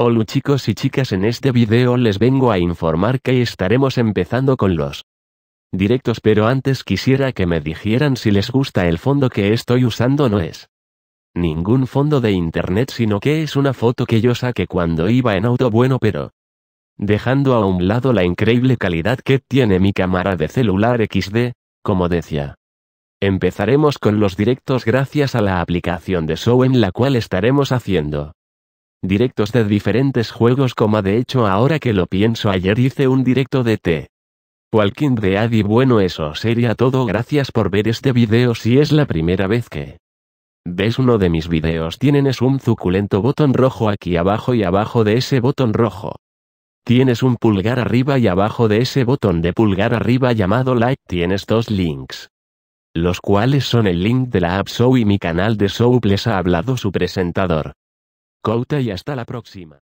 Hola chicos y chicas en este video les vengo a informar que estaremos empezando con los directos pero antes quisiera que me dijeran si les gusta el fondo que estoy usando no es ningún fondo de internet sino que es una foto que yo saqué cuando iba en auto bueno pero dejando a un lado la increíble calidad que tiene mi cámara de celular XD, como decía. Empezaremos con los directos gracias a la aplicación de Show en la cual estaremos haciendo Directos de diferentes juegos como de hecho ahora que lo pienso ayer hice un directo de T. Walking de y bueno eso sería todo gracias por ver este video si es la primera vez que ves uno de mis videos tienes un suculento botón rojo aquí abajo y abajo de ese botón rojo. Tienes un pulgar arriba y abajo de ese botón de pulgar arriba llamado like tienes dos links. Los cuales son el link de la App Show y mi canal de Show les ha hablado su presentador. Couta y hasta la próxima.